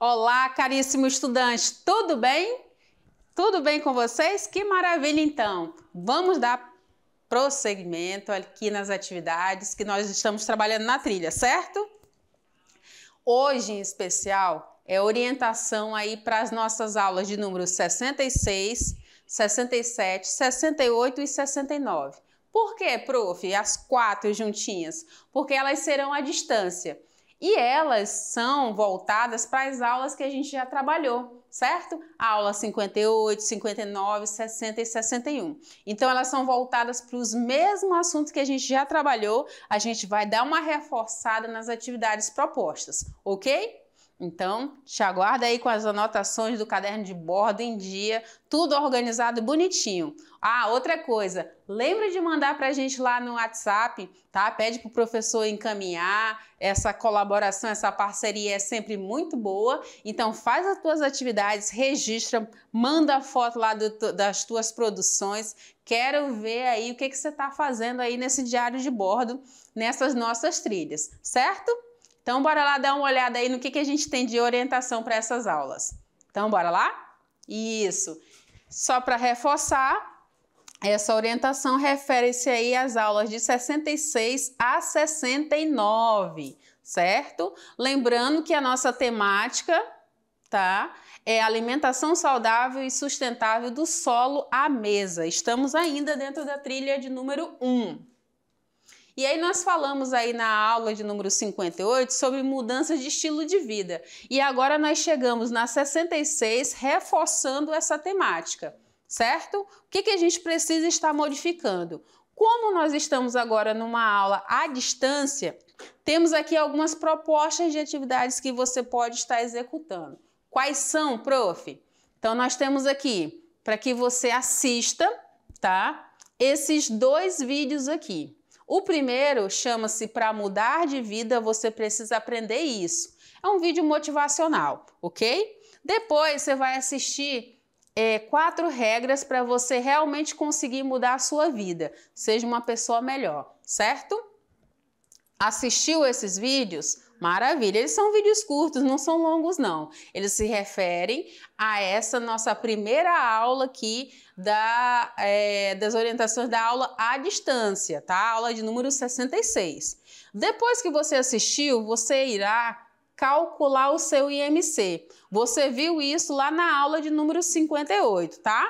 Olá, caríssimo estudante, tudo bem? Tudo bem com vocês? Que maravilha então! Vamos dar prosseguimento aqui nas atividades que nós estamos trabalhando na trilha, certo? Hoje em especial é orientação aí para as nossas aulas de números 66, 67, 68 e 69. Por que, prof? As quatro juntinhas? Porque elas serão à distância. E elas são voltadas para as aulas que a gente já trabalhou, certo? A aula 58, 59, 60 e 61. Então elas são voltadas para os mesmos assuntos que a gente já trabalhou. A gente vai dar uma reforçada nas atividades propostas, ok? Então, te aguarda aí com as anotações do caderno de bordo em dia, tudo organizado bonitinho. Ah, outra coisa, lembra de mandar para a gente lá no WhatsApp, tá? Pede para o professor encaminhar. Essa colaboração, essa parceria é sempre muito boa. Então, faz as tuas atividades, registra, manda a foto lá do, das tuas produções. Quero ver aí o que, que você está fazendo aí nesse diário de bordo, nessas nossas trilhas, certo? Então, bora lá dar uma olhada aí no que, que a gente tem de orientação para essas aulas. Então, bora lá? Isso. Só para reforçar, essa orientação refere-se aí às aulas de 66 a 69, certo? Lembrando que a nossa temática, tá? É alimentação saudável e sustentável do solo à mesa. Estamos ainda dentro da trilha de número 1. E aí nós falamos aí na aula de número 58 sobre mudanças de estilo de vida. E agora nós chegamos na 66 reforçando essa temática, certo? O que, que a gente precisa estar modificando? Como nós estamos agora numa aula à distância, temos aqui algumas propostas de atividades que você pode estar executando. Quais são, prof? Então nós temos aqui para que você assista, tá? Esses dois vídeos aqui. O primeiro chama-se Para Mudar de Vida Você Precisa Aprender Isso. É um vídeo motivacional, ok? Depois você vai assistir é, quatro regras para você realmente conseguir mudar a sua vida. Seja uma pessoa melhor, certo? Assistiu esses vídeos? Maravilha, eles são vídeos curtos, não são longos não. Eles se referem a essa nossa primeira aula aqui da, é, das orientações da aula à distância, tá? A aula de número 66. Depois que você assistiu, você irá calcular o seu IMC. Você viu isso lá na aula de número 58, tá?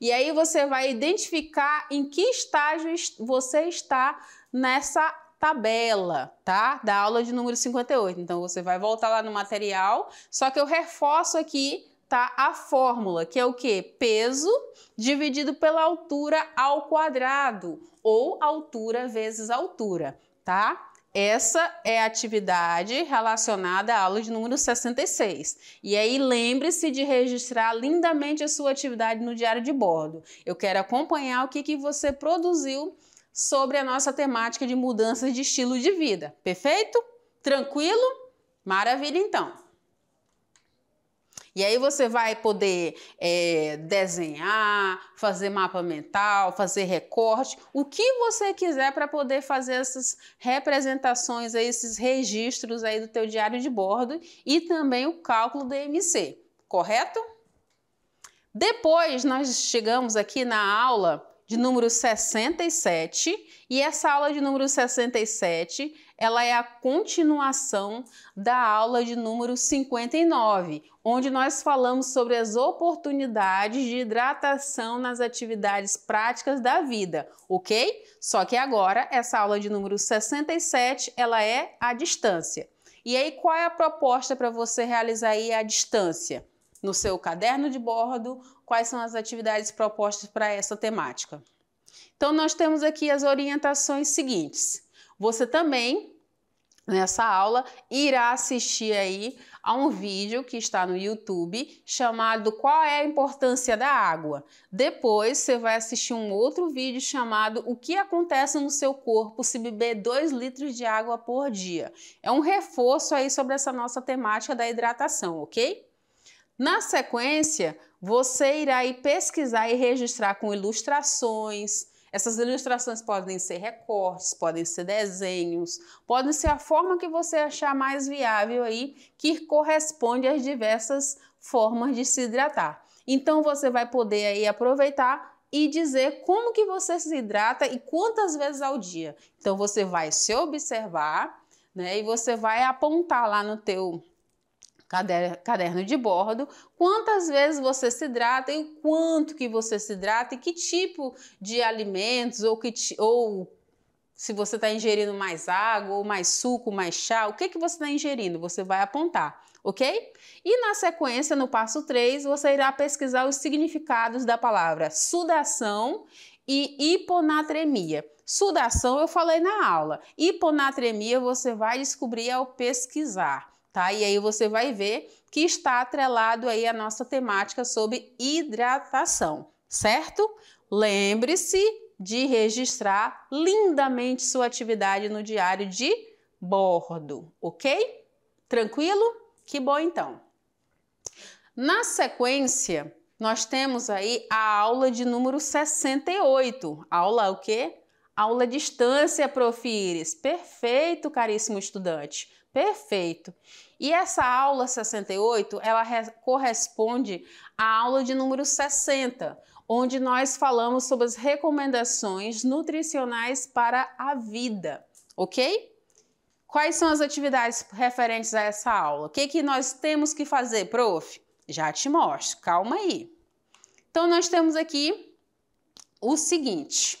E aí você vai identificar em que estágio você está nessa tabela, tá? Da aula de número 58. Então você vai voltar lá no material, só que eu reforço aqui, tá? A fórmula, que é o que? Peso dividido pela altura ao quadrado, ou altura vezes altura, tá? Essa é a atividade relacionada à aula de número 66. E aí lembre-se de registrar lindamente a sua atividade no diário de bordo. Eu quero acompanhar o que, que você produziu sobre a nossa temática de mudanças de estilo de vida. Perfeito? Tranquilo? Maravilha, então. E aí você vai poder é, desenhar, fazer mapa mental, fazer recorte, o que você quiser para poder fazer essas representações, aí, esses registros aí do teu diário de bordo e também o cálculo do MC, correto? Depois nós chegamos aqui na aula de número 67, e essa aula de número 67, ela é a continuação da aula de número 59, onde nós falamos sobre as oportunidades de hidratação nas atividades práticas da vida, OK? Só que agora essa aula de número 67, ela é à distância. E aí qual é a proposta para você realizar aí a distância? no seu caderno de bordo quais são as atividades propostas para essa temática. Então, nós temos aqui as orientações seguintes. Você também, nessa aula, irá assistir aí a um vídeo que está no YouTube chamado Qual é a importância da água? Depois, você vai assistir um outro vídeo chamado O que acontece no seu corpo se beber 2 litros de água por dia? É um reforço aí sobre essa nossa temática da hidratação, ok? Na sequência, você irá ir pesquisar e registrar com ilustrações. Essas ilustrações podem ser recortes, podem ser desenhos, podem ser a forma que você achar mais viável aí, que corresponde às diversas formas de se hidratar. Então você vai poder aí aproveitar e dizer como que você se hidrata e quantas vezes ao dia. Então você vai se observar, né? E você vai apontar lá no teu caderno de bordo, quantas vezes você se hidrata e o quanto que você se hidrata e que tipo de alimentos ou, que, ou se você está ingerindo mais água, ou mais suco, mais chá, o que, que você está ingerindo, você vai apontar, ok? E na sequência, no passo 3, você irá pesquisar os significados da palavra sudação e hiponatremia. Sudação eu falei na aula, hiponatremia você vai descobrir ao pesquisar tá? E aí você vai ver que está atrelado aí a nossa temática sobre hidratação, certo? Lembre-se de registrar lindamente sua atividade no diário de bordo, ok? Tranquilo? Que bom então. Na sequência, nós temos aí a aula de número 68. Aula o quê? Aula à distância, prof. Iris. Perfeito, caríssimo estudante. Perfeito. E essa aula 68, ela corresponde à aula de número 60, onde nós falamos sobre as recomendações nutricionais para a vida, ok? Quais são as atividades referentes a essa aula? O que, que nós temos que fazer, prof? Já te mostro, calma aí. Então, nós temos aqui o seguinte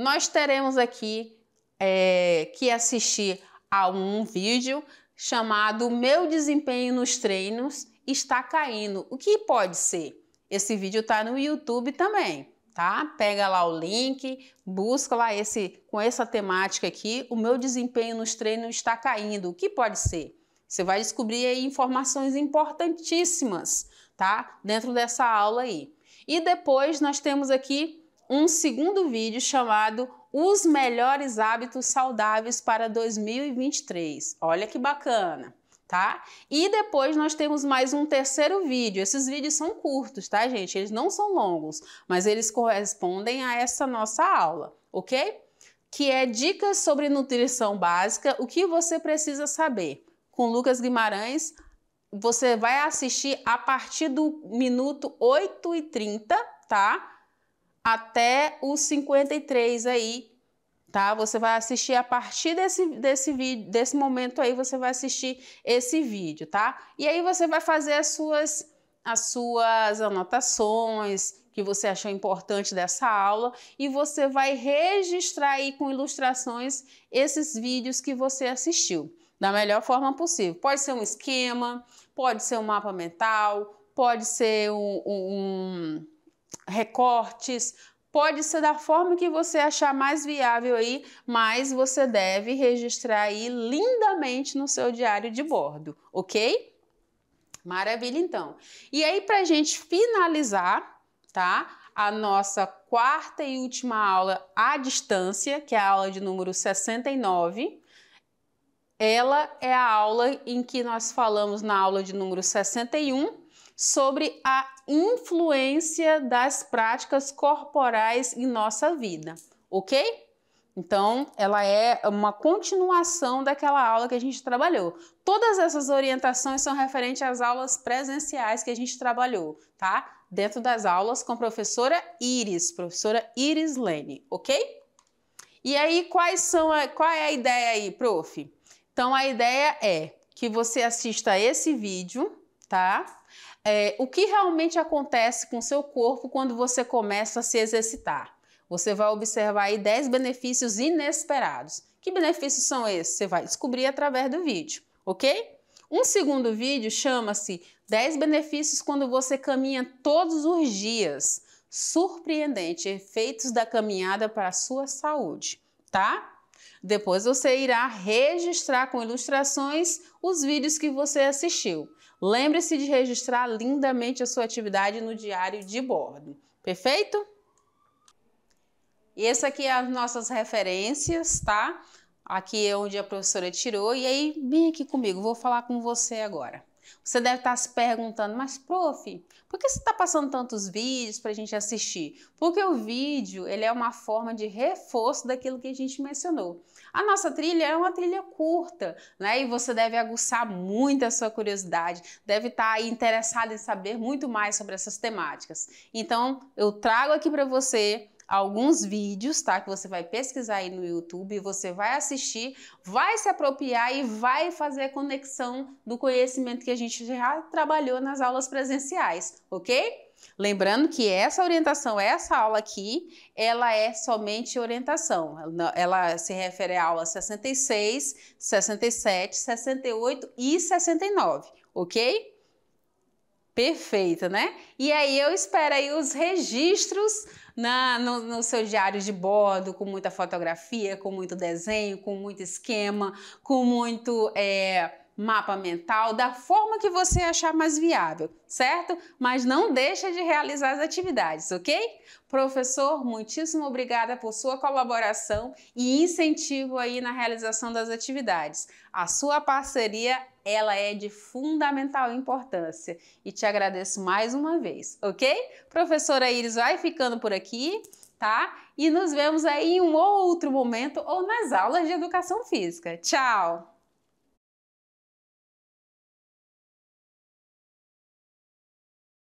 nós teremos aqui é, que assistir a um vídeo chamado Meu desempenho nos treinos está caindo. O que pode ser? Esse vídeo está no YouTube também, tá? Pega lá o link, busca lá esse com essa temática aqui, o meu desempenho nos treinos está caindo. O que pode ser? Você vai descobrir aí informações importantíssimas, tá? Dentro dessa aula aí. E depois nós temos aqui um segundo vídeo chamado Os Melhores Hábitos Saudáveis para 2023. Olha que bacana! Tá? E depois nós temos mais um terceiro vídeo. Esses vídeos são curtos, tá, gente? Eles não são longos, mas eles correspondem a essa nossa aula, ok? Que é dicas sobre nutrição básica, o que você precisa saber. Com Lucas Guimarães, você vai assistir a partir do minuto 8 e 30, tá? até os 53 aí, tá? Você vai assistir a partir desse, desse vídeo, desse momento aí, você vai assistir esse vídeo, tá? E aí você vai fazer as suas, as suas anotações que você achou importante dessa aula e você vai registrar aí com ilustrações esses vídeos que você assistiu da melhor forma possível. Pode ser um esquema, pode ser um mapa mental, pode ser um, um, um recortes, pode ser da forma que você achar mais viável aí, mas você deve registrar aí lindamente no seu diário de bordo, ok? Maravilha, então. E aí, para a gente finalizar, tá? A nossa quarta e última aula à distância, que é a aula de número 69. Ela é a aula em que nós falamos na aula de número 61 sobre a influência das práticas corporais em nossa vida, ok? Então, ela é uma continuação daquela aula que a gente trabalhou. Todas essas orientações são referentes às aulas presenciais que a gente trabalhou, tá? Dentro das aulas com a professora Iris, professora Iris Lene, ok? E aí, quais são a, qual é a ideia aí, prof? Então, a ideia é que você assista esse vídeo, tá? É, o que realmente acontece com seu corpo quando você começa a se exercitar? Você vai observar aí 10 benefícios inesperados. Que benefícios são esses? Você vai descobrir através do vídeo, ok? Um segundo vídeo chama-se 10 benefícios quando você caminha todos os dias. Surpreendente, efeitos da caminhada para a sua saúde, tá? Depois você irá registrar com ilustrações os vídeos que você assistiu. Lembre-se de registrar lindamente a sua atividade no diário de bordo. Perfeito? E essa aqui é as nossas referências, tá? Aqui é onde a professora tirou. E aí, vem aqui comigo, vou falar com você agora. Você deve estar se perguntando, mas prof, por que você está passando tantos vídeos para a gente assistir? Porque o vídeo ele é uma forma de reforço daquilo que a gente mencionou. A nossa trilha é uma trilha curta, né? E você deve aguçar muito a sua curiosidade, deve estar interessado em saber muito mais sobre essas temáticas. Então, eu trago aqui para você alguns vídeos, tá? Que você vai pesquisar aí no YouTube, você vai assistir, vai se apropriar e vai fazer a conexão do conhecimento que a gente já trabalhou nas aulas presenciais, ok? Lembrando que essa orientação, essa aula aqui, ela é somente orientação. Ela se refere à aula 66, 67, 68 e 69, ok? Perfeita, né? E aí eu espero aí os registros na, no, no seu diário de bordo, com muita fotografia, com muito desenho, com muito esquema, com muito. É, mapa mental, da forma que você achar mais viável, certo? Mas não deixa de realizar as atividades, ok? Professor, muitíssimo obrigada por sua colaboração e incentivo aí na realização das atividades. A sua parceria, ela é de fundamental importância e te agradeço mais uma vez, ok? Professora Iris vai ficando por aqui tá? E nos vemos aí em um outro momento ou nas aulas de educação física. Tchau!